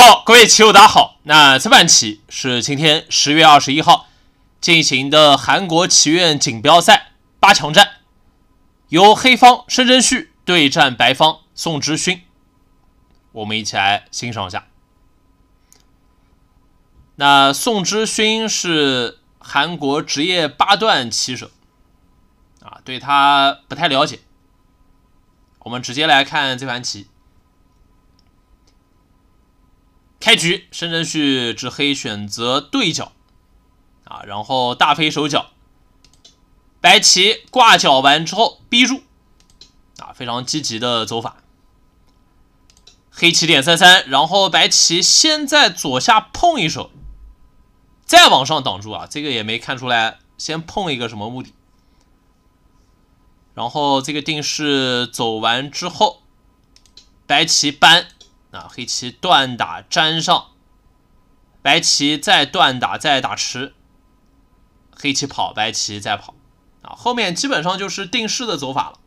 好，各位棋友，大家好。那这盘棋是今天十月二十一号进行的韩国棋院锦标赛八强战，由黑方申真旭对战白方宋之勋。我们一起来欣赏一下。那宋之勋是韩国职业八段棋手，啊，对他不太了解。我们直接来看这盘棋。开局，深圳旭执黑选择对角，啊，然后大飞守角，白棋挂角完之后逼住，啊，非常积极的走法。黑棋点三三，然后白棋先在左下碰一手，再往上挡住啊，这个也没看出来先碰一个什么目的。然后这个定式走完之后，白棋搬。啊，黑棋断打粘上，白棋再断打再打吃，黑棋跑，白棋再跑，啊，后面基本上就是定式的走法了。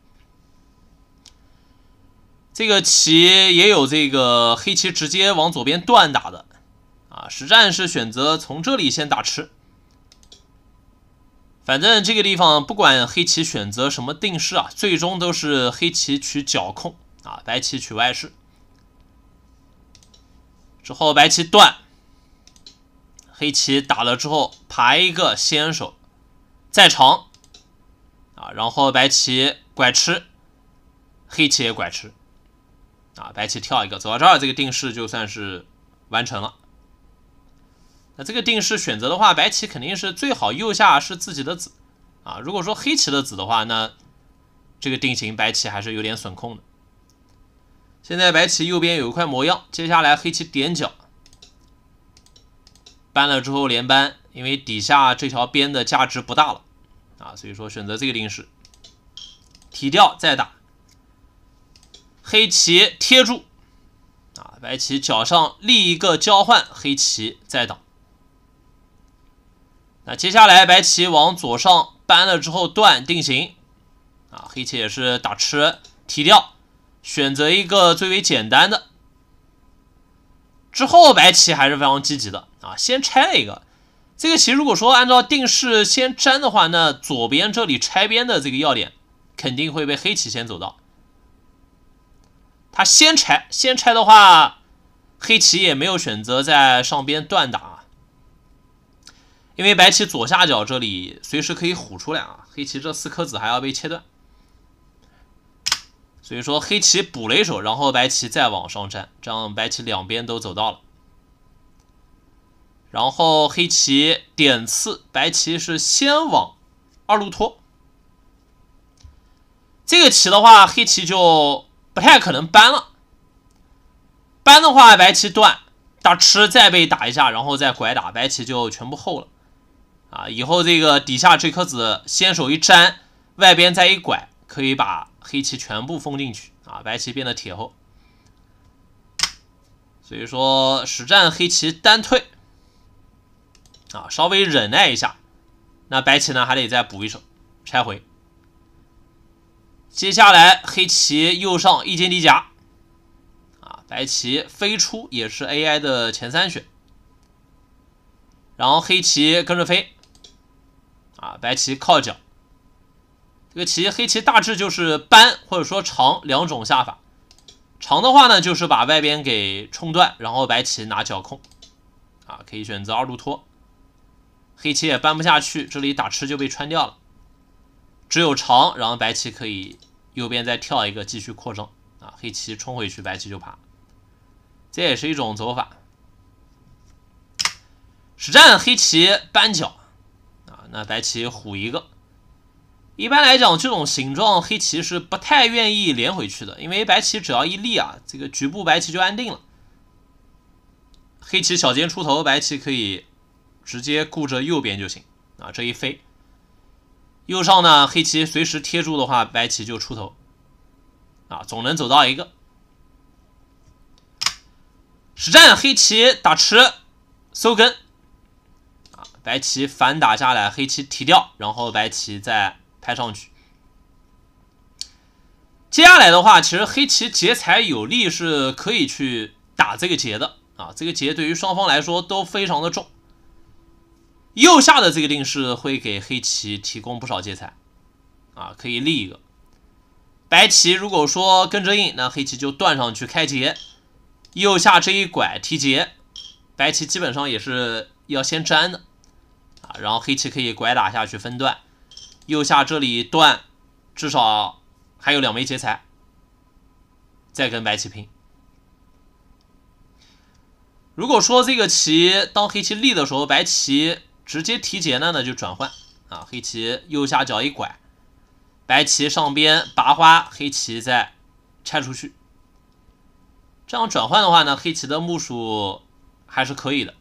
这个棋也有这个黑棋直接往左边断打的，啊，实战是选择从这里先打吃。反正这个地方不管黑棋选择什么定式啊，最终都是黑棋取角控，啊，白棋取外势。之后白棋断，黑棋打了之后排一个先手，再长，啊，然后白棋拐吃，黑棋也拐吃，啊，白棋跳一个，走到这儿，这个定式就算是完成了。那这个定式选择的话，白棋肯定是最好右下是自己的子，啊，如果说黑棋的子的话，那这个定型白棋还是有点损控的。现在白棋右边有一块模样，接下来黑棋点角，搬了之后连搬，因为底下这条边的价值不大了啊，所以说选择这个定式，提掉再打。黑棋贴住啊，白棋角上立一个交换，黑棋再挡。那接下来白棋往左上搬了之后断定型啊，黑棋也是打吃提掉。选择一个最为简单的，之后白棋还是非常积极的啊，先拆了一个。这个棋如果说按照定式先粘的话，那左边这里拆边的这个要点肯定会被黑棋先走到。他先拆，先拆的话，黑棋也没有选择在上边断打，因为白棋左下角这里随时可以虎出来啊，黑棋这四颗子还要被切断。所以说黑棋补了一手，然后白棋再往上粘，这样白棋两边都走到了。然后黑棋点刺，白棋是先往二路拖。这个棋的话，黑棋就不太可能搬了。搬的话，白棋断大吃，再被打一下，然后再拐打，白棋就全部厚了。啊，以后这个底下这颗子先手一粘，外边再一拐，可以把。黑棋全部封进去啊，白棋变得铁厚，所以说实战黑棋单退啊，稍微忍耐一下，那白棋呢还得再补一手拆回。接下来黑棋右上一金底夹啊，白棋飞出也是 AI 的前三选，然后黑棋跟着飞啊，白棋靠角。这个棋黑棋大致就是搬或者说长两种下法，长的话呢就是把外边给冲断，然后白棋拿角控，啊可以选择二路拖，黑棋也搬不下去，这里打吃就被穿掉了，只有长，然后白棋可以右边再跳一个继续扩张，啊黑棋冲回去白棋就爬，这也是一种走法。实战黑棋搬角，啊那白棋虎一个。一般来讲，这种形状黑棋是不太愿意连回去的，因为白棋只要一立啊，这个局部白棋就安定了。黑棋小尖出头，白棋可以直接顾着右边就行啊。这一飞，右上呢，黑棋随时贴住的话，白棋就出头啊，总能走到一个。实战黑棋打吃，收根啊，白棋反打下来，黑棋提掉，然后白棋再。拍上去。接下来的话，其实黑棋劫财有利，是可以去打这个劫的啊。这个劫对于双方来说都非常的重。右下的这个定式会给黑棋提供不少劫财啊，可以立一个。白棋如果说跟着应，那黑棋就断上去开劫。右下这一拐提劫，白棋基本上也是要先粘的啊，然后黑棋可以拐打下去分段。右下这里断，至少还有两枚劫财，再跟白棋拼。如果说这个棋当黑棋立的时候，白棋直接提劫呢，那就转换啊，黑棋右下角一拐，白棋上边拔花，黑棋再拆出去，这样转换的话呢，黑棋的目数还是可以的。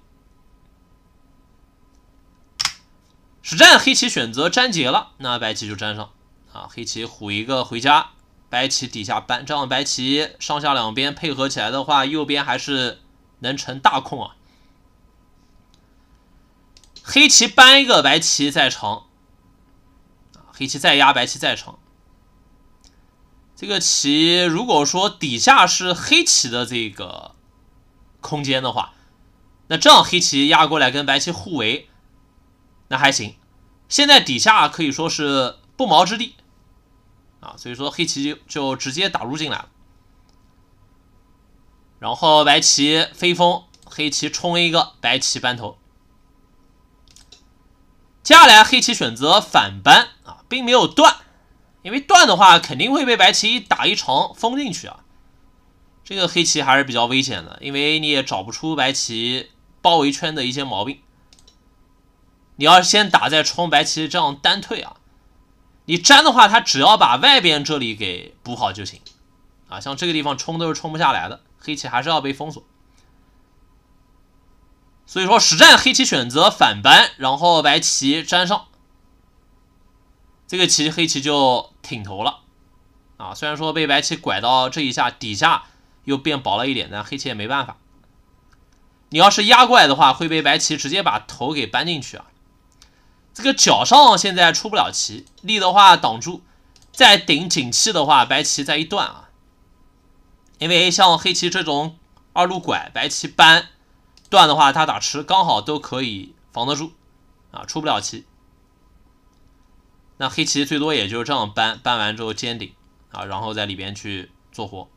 实战黑棋选择粘结了，那白棋就粘上啊。黑棋虎一个回家，白棋底下搬，这样白棋上下两边配合起来的话，右边还是能成大空啊。黑棋搬一个白棋再长，啊，黑棋再压白棋再长，这个棋如果说底下是黑棋的这个空间的话，那这样黑棋压过来跟白棋互围，那还行。现在底下可以说是不毛之地啊，所以说黑棋就直接打入进来了。然后白棋飞封，黑棋冲一个，白棋扳头。接下来黑棋选择反扳啊，并没有断，因为断的话肯定会被白棋打一城封进去啊。这个黑棋还是比较危险的，因为你也找不出白棋包围圈的一些毛病。你要先打在冲白棋这样单退啊，你粘的话，他只要把外边这里给补好就行啊。像这个地方冲都是冲不下来的，黑棋还是要被封锁。所以说实战黑棋选择反扳，然后白棋粘上这个棋，黑棋就挺头了啊。虽然说被白棋拐到这一下底下又变薄了一点，但黑棋也没办法。你要是压过来的话，会被白棋直接把头给扳进去啊。这个角上现在出不了棋，立的话挡住，再顶紧气的话，白棋再一断啊。因为像黑棋这种二路拐，白棋搬断的话，它打吃刚好都可以防得住啊，出不了棋。那黑棋最多也就是这样搬，搬完之后尖顶啊，然后在里边去做活。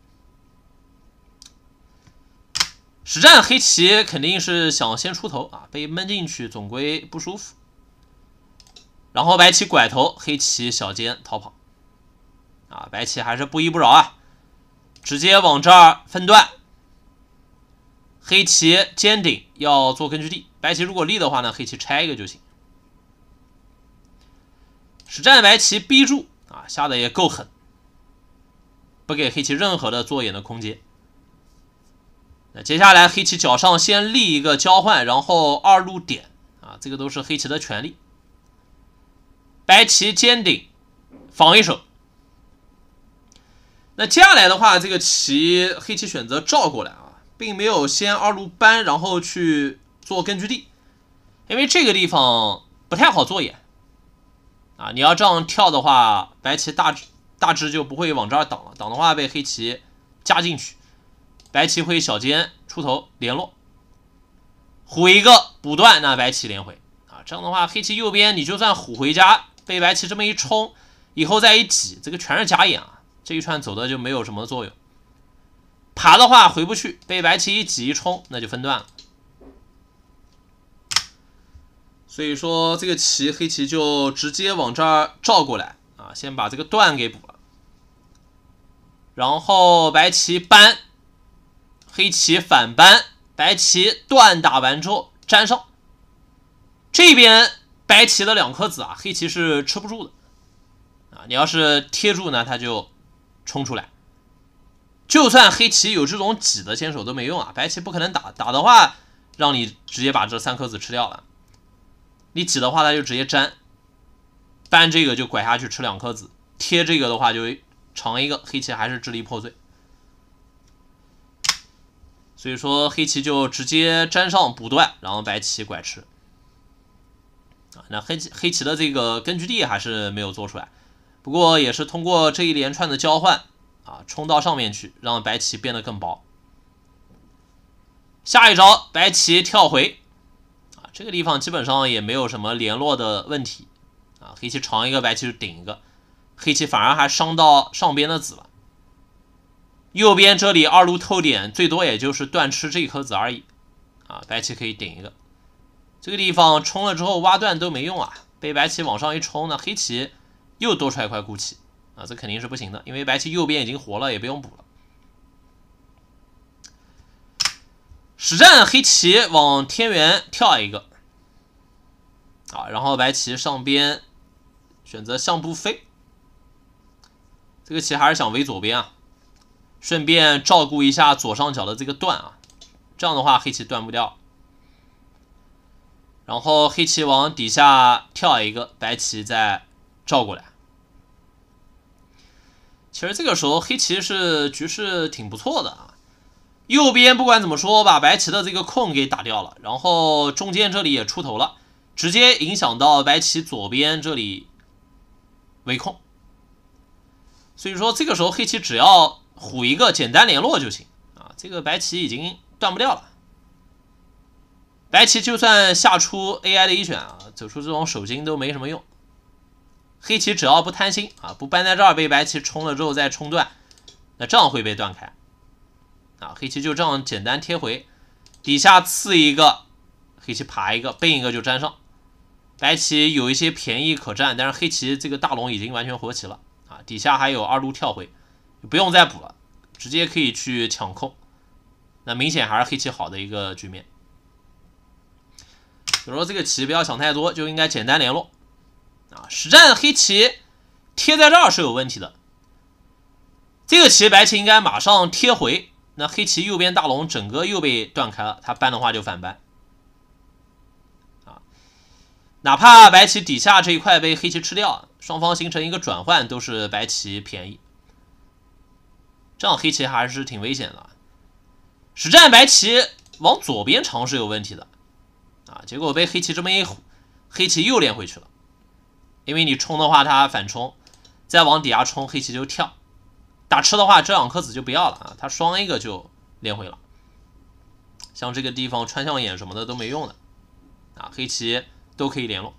实战黑棋肯定是想先出头啊，被闷进去总归不舒服。然后白棋拐头，黑棋小尖逃跑，啊，白棋还是不依不饶啊，直接往这儿分段，黑棋尖顶要做根据地，白棋如果立的话呢，黑棋拆一个就行，实战白棋逼住啊，下的也够狠，不给黑棋任何的做眼的空间。那接下来黑棋角上先立一个交换，然后二路点啊，这个都是黑棋的权利。白棋尖顶防一手，那接下来的话，这个棋黑棋选择照过来啊，并没有先二路搬，然后去做根据地，因为这个地方不太好做眼啊。你要这样跳的话，白棋大大致就不会往这儿挡了，挡的话被黑棋夹进去，白棋会小尖出头联络，虎一个补断，那白棋连回啊。这样的话，黑棋右边你就算虎回家。被白棋这么一冲，以后再一挤，这个全是假眼啊！这一串走的就没有什么作用。爬的话回不去，被白棋一挤一冲，那就分段了。所以说，这个棋黑棋就直接往这儿照过来啊，先把这个段给补了。然后白棋搬，黑棋反搬，白棋断打完之后粘上这边。白棋的两颗子啊，黑棋是吃不住的啊！你要是贴住呢，他就冲出来。就算黑棋有这种挤的先手都没用啊，白棋不可能打打的话，让你直接把这三颗子吃掉了。你挤的话，他就直接粘，搬这个就拐下去吃两颗子，贴这个的话就成一个，黑棋还是支离破碎。所以说，黑棋就直接粘上补断，然后白棋拐吃。啊，那黑棋黑棋的这个根据地还是没有做出来，不过也是通过这一连串的交换啊，冲到上面去，让白棋变得更薄。下一招，白棋跳回，啊，这个地方基本上也没有什么联络的问题，啊，黑棋长一个，白棋就顶一个，黑棋反而还伤到上边的子了。右边这里二路透点，最多也就是断吃这一颗子而已，啊，白棋可以顶一个。这个地方冲了之后挖断都没用啊！被白棋往上一冲，呢，黑棋又多出来一块孤棋啊，这肯定是不行的，因为白棋右边已经活了，也不用补了。实战黑棋往天元跳一个，啊，然后白棋上边选择向步飞，这个棋还是想围左边啊，顺便照顾一下左上角的这个断啊，这样的话黑棋断不掉。然后黑棋往底下跳一个，白棋再照过来。其实这个时候黑棋是局势挺不错的啊，右边不管怎么说把白棋的这个空给打掉了，然后中间这里也出头了，直接影响到白棋左边这里围空。所以说这个时候黑棋只要虎一个简单联络就行啊，这个白棋已经断不掉了。白棋就算下出 AI 的一选啊，走出这种手筋都没什么用。黑棋只要不贪心啊，不搬在这儿被白棋冲了之后再冲断，那这样会被断开啊。黑棋就这样简单贴回，底下刺一个，黑棋爬一个，背一个就粘上。白棋有一些便宜可占，但是黑棋这个大龙已经完全活棋了啊，底下还有二路跳回，不用再补了，直接可以去抢控。那明显还是黑棋好的一个局面。比如说这个棋不要想太多，就应该简单联络啊。实战黑棋贴在这儿是有问题的，这个棋白棋应该马上贴回。那黑棋右边大龙整个又被断开了，它搬的话就反搬啊。哪怕白棋底下这一块被黑棋吃掉，双方形成一个转换都是白棋便宜，这样黑棋还是挺危险的。实战白棋往左边长是有问题的。啊！结果被黑棋这么一，黑棋又连回去了。因为你冲的话，他反冲，再往底下冲，黑棋就跳。打吃的话，这两颗子就不要了啊！他双一个就连回了。像这个地方穿象眼什么的都没用的，啊，黑棋都可以联络，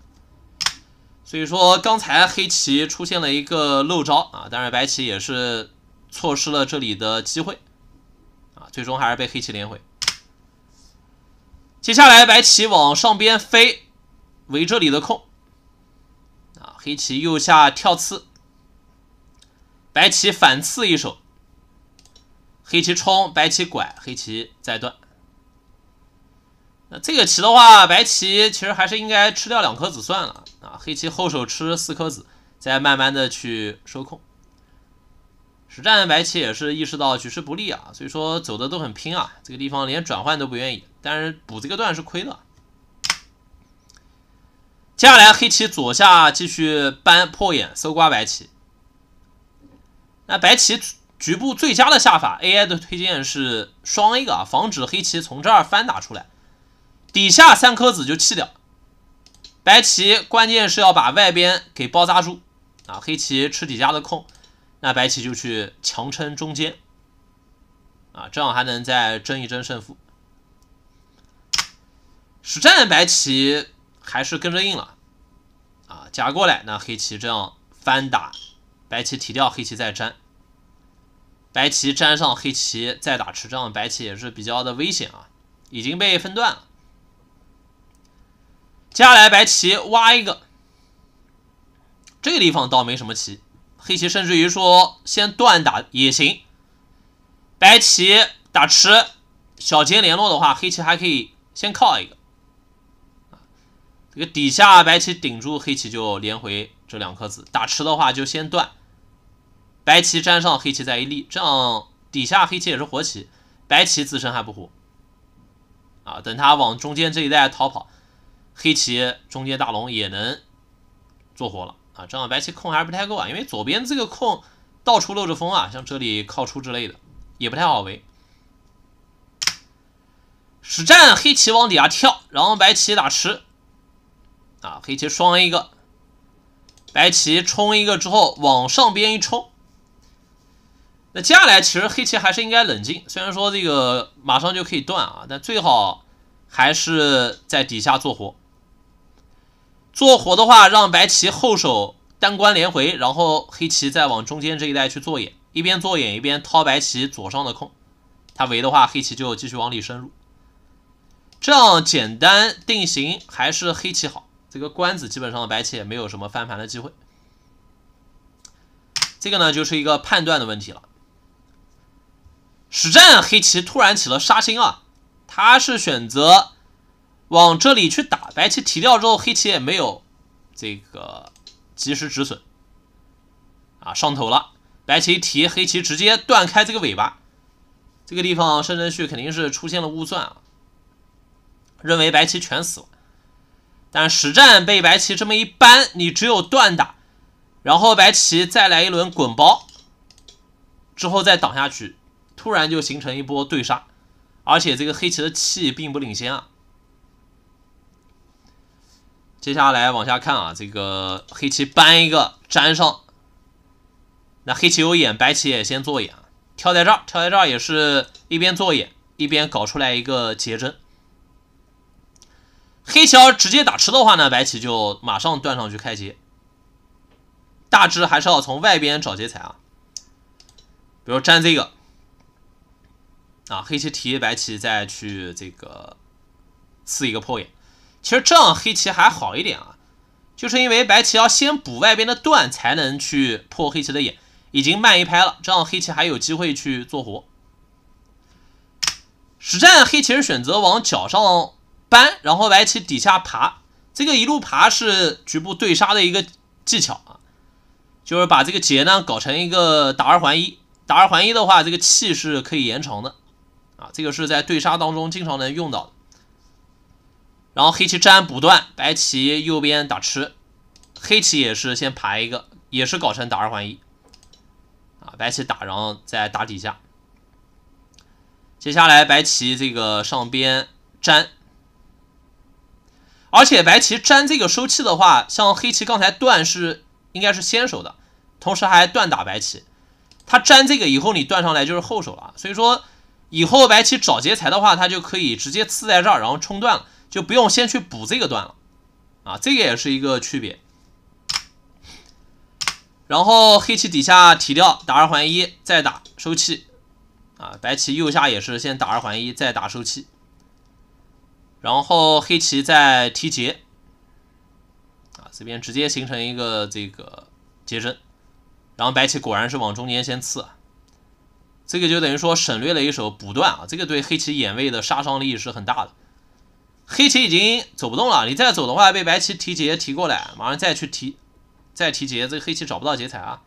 所以说刚才黑棋出现了一个漏招啊，当然白棋也是错失了这里的机会，啊，最终还是被黑棋连回。接下来，白棋往上边飞，围这里的空。啊，黑棋右下跳刺，白棋反刺一手，黑棋冲，白棋拐，黑棋再断。那这个棋的话，白棋其实还是应该吃掉两颗子算了啊，黑棋后手吃四颗子，再慢慢的去收控。实战白棋也是意识到局势不利啊，所以说走的都很拼啊，这个地方连转换都不愿意。但是补这个段是亏的。接下来黑棋左下继续搬破眼，搜刮白棋。那白棋局部最佳的下法，AI 的推荐是双 A 个，防止黑棋从这儿翻打出来。底下三颗子就弃掉。白棋关键是要把外边给包扎住啊，黑棋吃底下的空，那白棋就去强撑中间啊，这样还能再争一争胜负。实战白棋还是跟着硬了啊！夹过来，那黑棋这样翻打，白棋提掉，黑棋再粘，白棋粘上黑棋再打吃，这样白棋也是比较的危险啊！已经被分段了。接下来白棋挖一个，这个地方倒没什么棋，黑棋甚至于说先断打也行。白棋打吃，小尖联络的话，黑棋还可以先靠一个。这个底下白棋顶住黑棋就连回这两颗子，打吃的话就先断，白棋粘上黑棋再一立，这样底下黑棋也是活棋，白棋自身还不活啊。等他往中间这一带逃跑，黑棋中间大龙也能做活了啊。这样白棋空还是不太够啊，因为左边这个空到处漏着风啊，像这里靠出之类的也不太好围。实战黑棋往底下跳，然后白棋打吃。啊，黑棋双一个，白棋冲一个之后往上边一冲，那接下来其实黑棋还是应该冷静，虽然说这个马上就可以断啊，但最好还是在底下做活。做活的话，让白棋后手单关连回，然后黑棋再往中间这一带去做眼，一边做眼一边掏白棋左上的空，他围的话，黑棋就继续往里深入，这样简单定型还是黑棋好。这个官子基本上白棋也没有什么翻盘的机会，这个呢就是一个判断的问题了。实战黑棋突然起了杀心啊，他是选择往这里去打，白棋提掉之后，黑棋也没有这个及时止损，啊上头了，白棋一提，黑棋直接断开这个尾巴，这个地方申真旭肯定是出现了误算啊，认为白棋全死了。但实战被白棋这么一扳，你只有断打，然后白棋再来一轮滚包，之后再挡下去，突然就形成一波对杀，而且这个黑棋的气并不领先啊。接下来往下看啊，这个黑棋扳一个粘上，那黑棋有眼，白棋也先做眼，跳在这儿，跳在这儿也是一边做眼，一边搞出来一个结针。黑棋要直接打吃的话呢，白棋就马上断上去开劫，大致还是要从外边找劫材啊。比如粘这个，啊，黑棋提，白棋再去这个刺一个破眼。其实这样黑棋还好一点啊，就是因为白棋要先补外边的断才能去破黑棋的眼，已经慢一拍了，这样黑棋还有机会去做活。实战黑棋选择往角上。然后白棋底下爬，这个一路爬是局部对杀的一个技巧啊，就是把这个劫呢搞成一个打二还一，打二还一的话，这个气是可以延长的啊，这个是在对杀当中经常能用到的。然后黑棋粘不断，白棋右边打吃，黑棋也是先爬一个，也是搞成打二还一啊，白棋打，然后再打底下。接下来白棋这个上边粘。而且白棋粘这个收气的话，像黑棋刚才断是应该是先手的，同时还断打白棋，它粘这个以后，你断上来就是后手了。所以说以后白棋找劫材的话，它就可以直接刺在这儿，然后冲断了，就不用先去补这个断了。啊，这个也是一个区别。然后黑棋底下提掉，打二还一，再打收气。啊，白棋右下也是先打二还一，再打收气。然后黑棋再提劫，啊，这边直接形成一个这个劫争，然后白棋果然是往中间先刺，这个就等于说省略了一手补断啊，这个对黑棋眼位的杀伤力是很大的，黑棋已经走不动了，你再走的话被白棋提劫提过来，马上再去提再提劫，这个黑棋找不到劫材啊，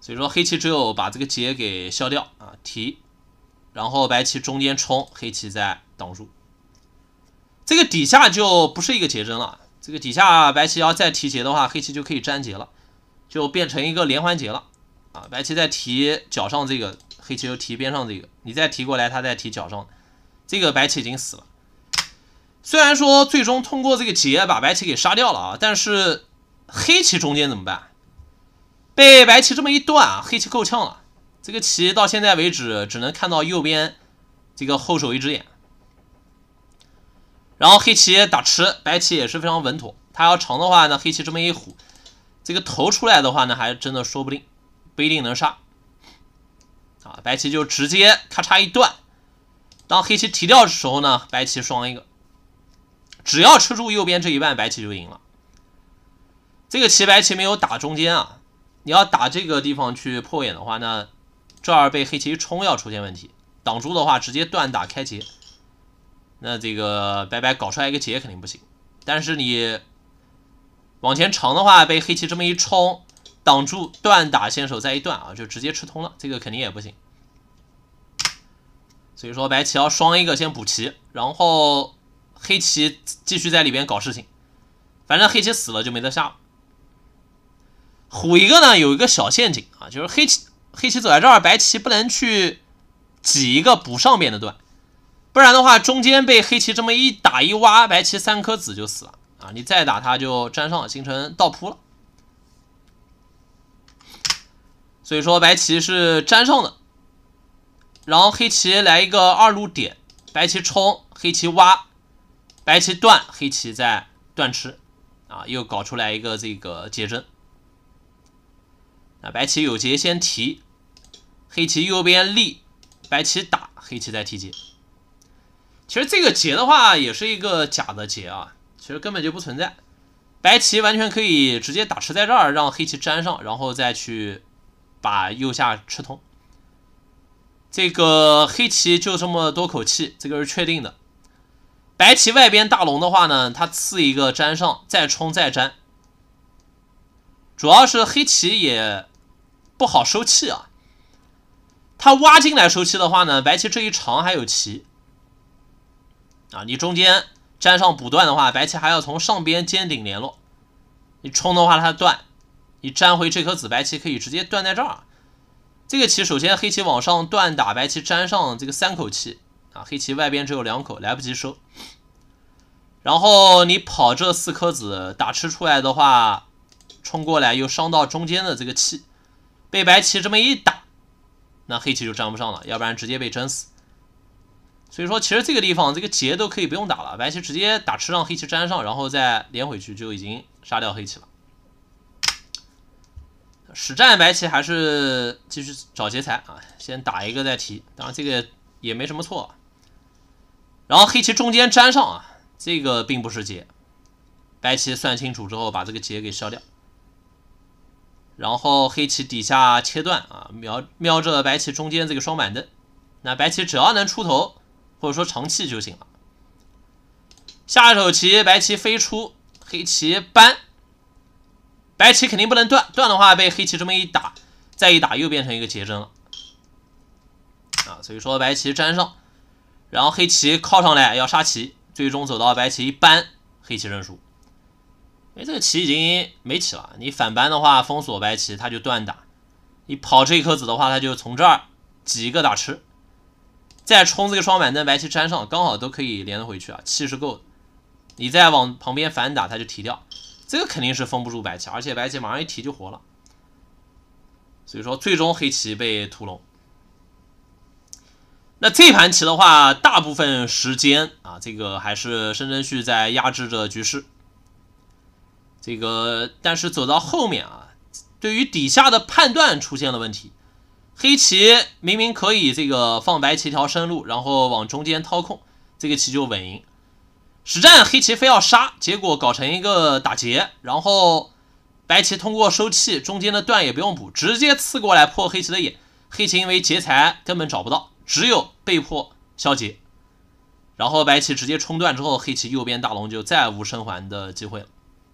所以说黑棋只有把这个劫给消掉啊，提。然后白棋中间冲，黑棋再挡住。这个底下就不是一个结针了。这个底下白棋要再提结的话，黑棋就可以粘结了，就变成一个连环结了。啊，白棋再提脚上这个，黑棋又提边上这个，你再提过来，它再提脚上，这个白棋已经死了。虽然说最终通过这个结把白棋给杀掉了啊，但是黑棋中间怎么办？被白棋这么一断啊，黑棋够呛了。这个棋到现在为止，只能看到右边这个后手一只眼，然后黑棋打吃，白棋也是非常稳妥。他要长的话，那黑棋这么一虎，这个头出来的话，呢，还真的说不定，不一定能杀。啊，白棋就直接咔嚓一断。当黑棋提掉的时候呢，白棋双一个，只要吃住右边这一半，白棋就赢了。这个棋白棋没有打中间啊，你要打这个地方去破眼的话，那。这儿被黑棋一冲要出现问题，挡住的话直接断打开劫，那这个白白搞出来一个劫肯定不行。但是你往前长的话，被黑棋这么一冲挡住断打先手再一断啊，就直接吃通了，这个肯定也不行。所以说白棋要双一个先补棋，然后黑棋继续在里边搞事情，反正黑棋死了就没得下。了。虎一个呢有一个小陷阱啊，就是黑棋。黑棋走在这儿，白棋不能去挤一个补上边的段，不然的话中间被黑棋这么一打一挖，白棋三颗子就死了啊！你再打它就粘上，了，形成倒扑了。所以说白棋是粘上的，然后黑棋来一个二路点，白棋冲，黑棋挖，白棋断，黑棋再断吃，啊，又搞出来一个这个结针。啊，白棋有劫先提。黑棋右边立，白棋打黑棋再提劫。其实这个劫的话，也是一个假的劫啊，其实根本就不存在。白棋完全可以直接打吃在这儿，让黑棋粘上，然后再去把右下吃通。这个黑棋就这么多口气，这个是确定的。白棋外边大龙的话呢，它刺一个粘上，再冲再粘。主要是黑棋也不好收气啊。他挖进来收气的话呢，白棋这一长还有棋啊！你中间粘上补断的话，白棋还要从上边尖顶联络。你冲的话，它断；你粘回这颗子，白棋可以直接断在这儿。这个棋首先黑棋往上断打，白棋粘上这个三口气啊！黑棋外边只有两口，来不及收。然后你跑这四颗子打吃出来的话，冲过来又伤到中间的这个气，被白棋这么一打。那黑棋就粘不上了，要不然直接被粘死。所以说，其实这个地方这个劫都可以不用打了，白棋直接打吃让黑棋粘上，然后再连回去就已经杀掉黑棋了。实战白棋还是继续找劫材啊，先打一个再提，当然这个也没什么错。然后黑棋中间粘上啊，这个并不是劫，白棋算清楚之后把这个劫给消掉。然后黑棋底下切断啊，瞄瞄着白棋中间这个双板凳，那白棋只要能出头或者说长气就行了。下一手棋，白棋飞出，黑棋扳，白棋肯定不能断，断的话被黑棋这么一打，再一打又变成一个结针了。啊，所以说白棋粘上，然后黑棋靠上来要杀棋，最终走到白棋一扳，黑棋认输。哎，这个棋已经没棋了。你反班的话，封锁白棋，他就断打；你跑这一颗子的话，他就从这儿挤一个打吃，再冲这个双板凳，白棋粘上，刚好都可以连回去啊，气是够的。你再往旁边反打，他就提掉，这个肯定是封不住白棋，而且白棋马上一提就活了。所以说，最终黑棋被屠龙。那这盘棋的话，大部分时间啊，这个还是申真旭在压制着局势。这个，但是走到后面啊，对于底下的判断出现了问题。黑棋明明可以这个放白棋一条生路，然后往中间掏空，这个棋就稳赢。实战黑棋非要杀，结果搞成一个打劫，然后白棋通过收气，中间的断也不用补，直接刺过来破黑棋的眼。黑棋因为劫财根本找不到，只有被迫消劫，然后白棋直接冲断之后，黑棋右边大龙就再无生还的机会了。